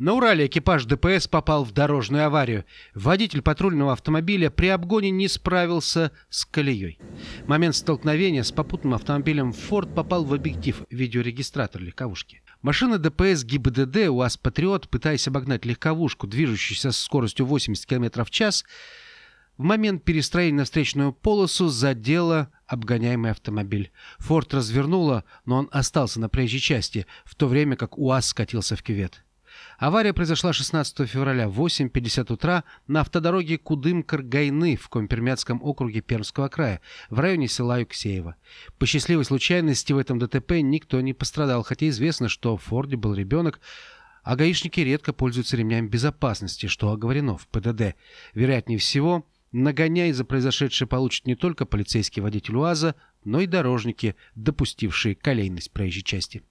На Урале экипаж ДПС попал в дорожную аварию. Водитель патрульного автомобиля при обгоне не справился с колеей. момент столкновения с попутным автомобилем Ford попал в объектив видеорегистратора легковушки. Машина ДПС ГИБДД УАЗ «Патриот», пытаясь обогнать легковушку, движущуюся со скоростью 80 км в час, в момент перестроения на встречную полосу задела обгоняемый автомобиль. «Форд» развернула, но он остался на проезжей части, в то время как УАЗ скатился в кювет. Авария произошла 16 февраля в 8.50 утра на автодороге Кудым-Каргайны в Компермятском округе Пермского края в районе села Юксеева. По счастливой случайности в этом ДТП никто не пострадал, хотя известно, что в Форде был ребенок, а гаишники редко пользуются ремнями безопасности, что оговорено в ПДД. Вероятнее всего, нагоняй за произошедшее получит не только полицейский водитель УАЗа, но и дорожники, допустившие колейность проезжей части.